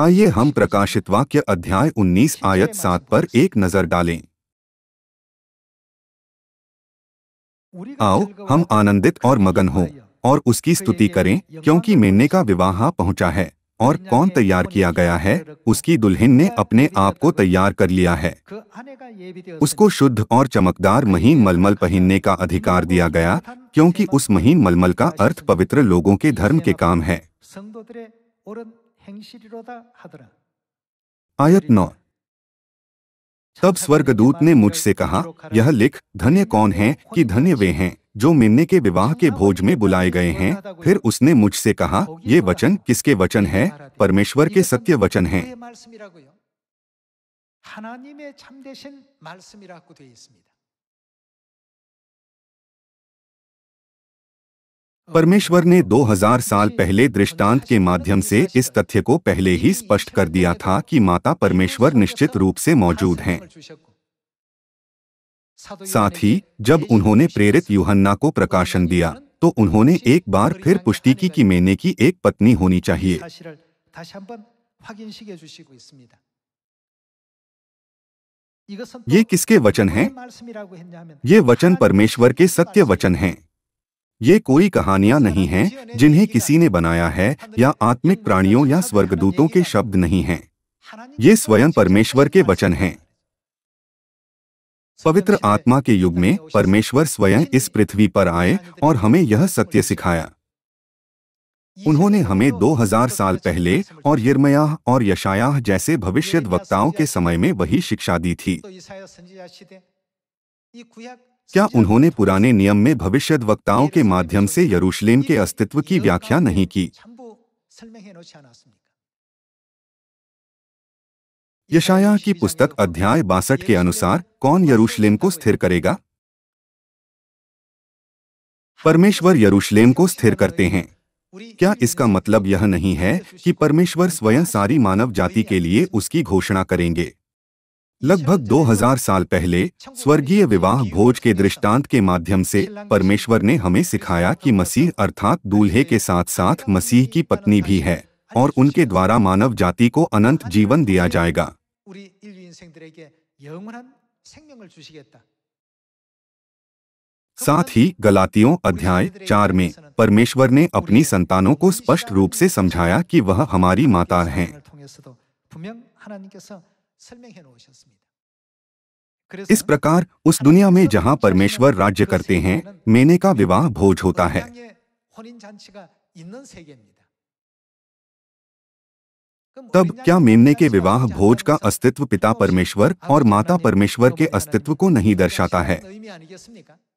आइए हम प्रकाशित वाक्य अध्याय 19 आयत 7 पर एक नजर डालें आओ हम आनंदित और मगन हो और उसकी स्तुति करें क्योंकि मेने का विवाह पहुंचा है और कौन तैयार किया गया है उसकी दुल्हन ने अपने आप को तैयार कर लिया है उसको शुद्ध और चमकदार महीन मलमल पहनने का अधिकार दिया गया क्योंकि उस महीन मलमल का अर्थ पवित्र लोगों के धर्म के काम है आयत नौ तब स्वर्गदूत ने मुझसे कहा यह लिख धन्य कौन है कि धन्य वे हैं जो मिन्ने के विवाह के भोज में बुलाए गए हैं फिर उसने मुझसे कहा ये वचन किसके वचन है परमेश्वर के सत्य वचन है परमेश्वर ने 2000 साल पहले दृष्टांत के माध्यम से इस तथ्य को पहले ही स्पष्ट कर दिया था कि माता परमेश्वर निश्चित रूप से मौजूद हैं साथ ही जब उन्होंने प्रेरित युहन्ना को प्रकाशन दिया तो उन्होंने एक बार फिर पुष्टि की कि मेने की एक पत्नी होनी चाहिए ये किसके वचन हैं? ये वचन परमेश्वर के सत्य वचन हैं। ये कोई कहानियां नहीं हैं जिन्हें किसी ने बनाया है या आत्मिक प्राणियों या स्वर्गदूतों के शब्द नहीं हैं ये स्वयं परमेश्वर के वचन हैं पवित्र आत्मा के युग में परमेश्वर स्वयं इस पृथ्वी पर आए और हमें यह सत्य सिखाया उन्होंने हमें 2000 साल पहले और यर्मयाह और यशायाह जैसे भविष्य वक्ताओं के समय में वही शिक्षा दी थी क्या उन्होंने पुराने नियम में भविष्य वक्ताओं के माध्यम से यरूशलेम के अस्तित्व की व्याख्या नहीं की यशाया की पुस्तक अध्याय बासठ के अनुसार कौन यरूशलेम को स्थिर करेगा परमेश्वर यरूशलेम को स्थिर करते हैं क्या इसका मतलब यह नहीं है कि परमेश्वर स्वयं सारी मानव जाति के लिए उसकी घोषणा करेंगे लगभग 2000 साल पहले स्वर्गीय विवाह भोज के दृष्टांत के माध्यम से परमेश्वर ने हमें सिखाया कि मसीह अर्थात दूल्हे के साथ साथ मसीह की पत्नी भी है और उनके द्वारा मानव जाति को अनंत जीवन दिया जाएगा साथ ही गलातियों अध्याय चार में परमेश्वर ने अपनी संतानों को स्पष्ट रूप से समझाया कि वह हमारी माता हैं। इस प्रकार उस दुनिया में जहां परमेश्वर राज्य करते हैं मेने का विवाह भोज होता है तब क्या मेमने के विवाह भोज का अस्तित्व पिता परमेश्वर और माता परमेश्वर के अस्तित्व को नहीं दर्शाता है